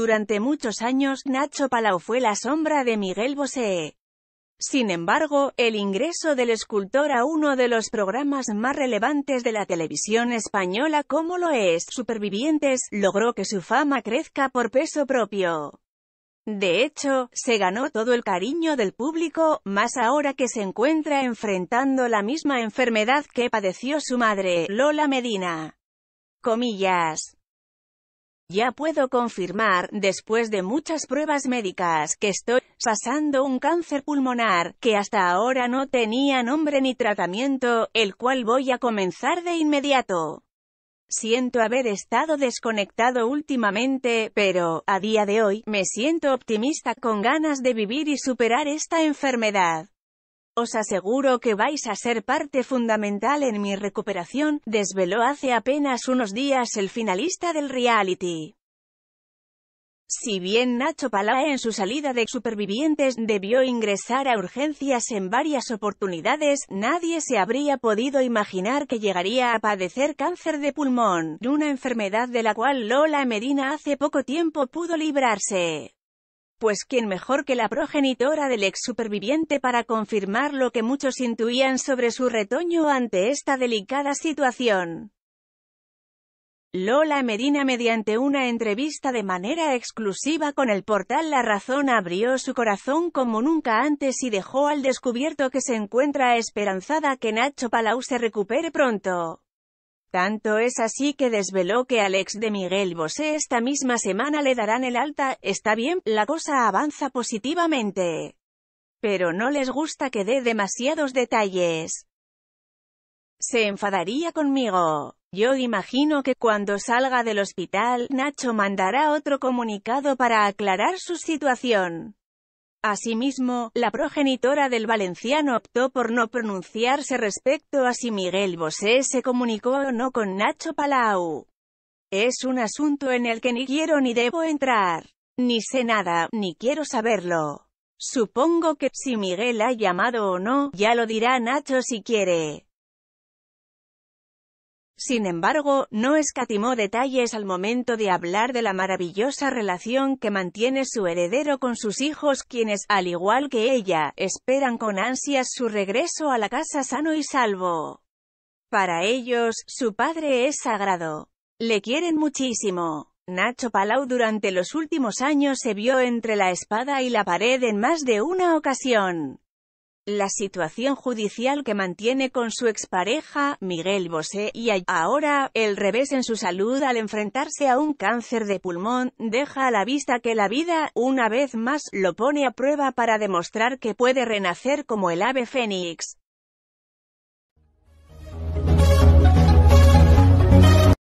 Durante muchos años, Nacho Palau fue la sombra de Miguel Bosé. Sin embargo, el ingreso del escultor a uno de los programas más relevantes de la televisión española como lo es Supervivientes, logró que su fama crezca por peso propio. De hecho, se ganó todo el cariño del público, más ahora que se encuentra enfrentando la misma enfermedad que padeció su madre, Lola Medina. Comillas. Ya puedo confirmar, después de muchas pruebas médicas, que estoy pasando un cáncer pulmonar, que hasta ahora no tenía nombre ni tratamiento, el cual voy a comenzar de inmediato. Siento haber estado desconectado últimamente, pero, a día de hoy, me siento optimista con ganas de vivir y superar esta enfermedad. Os aseguro que vais a ser parte fundamental en mi recuperación, desveló hace apenas unos días el finalista del reality. Si bien Nacho Palá en su salida de Supervivientes debió ingresar a urgencias en varias oportunidades, nadie se habría podido imaginar que llegaría a padecer cáncer de pulmón, una enfermedad de la cual Lola Medina hace poco tiempo pudo librarse pues quién mejor que la progenitora del ex superviviente para confirmar lo que muchos intuían sobre su retoño ante esta delicada situación. Lola Medina mediante una entrevista de manera exclusiva con el portal La Razón abrió su corazón como nunca antes y dejó al descubierto que se encuentra esperanzada que Nacho Palau se recupere pronto. Tanto es así que desveló que Alex de Miguel Bosé esta misma semana le darán el alta, está bien, la cosa avanza positivamente. Pero no les gusta que dé demasiados detalles. Se enfadaría conmigo. Yo imagino que cuando salga del hospital, Nacho mandará otro comunicado para aclarar su situación. Asimismo, la progenitora del valenciano optó por no pronunciarse respecto a si Miguel Bosé se comunicó o no con Nacho Palau. Es un asunto en el que ni quiero ni debo entrar. Ni sé nada, ni quiero saberlo. Supongo que, si Miguel ha llamado o no, ya lo dirá Nacho si quiere. Sin embargo, no escatimó detalles al momento de hablar de la maravillosa relación que mantiene su heredero con sus hijos quienes, al igual que ella, esperan con ansias su regreso a la casa sano y salvo. Para ellos, su padre es sagrado. Le quieren muchísimo. Nacho Palau durante los últimos años se vio entre la espada y la pared en más de una ocasión. La situación judicial que mantiene con su expareja, Miguel Bosé, y ahora, el revés en su salud al enfrentarse a un cáncer de pulmón, deja a la vista que la vida, una vez más, lo pone a prueba para demostrar que puede renacer como el ave fénix.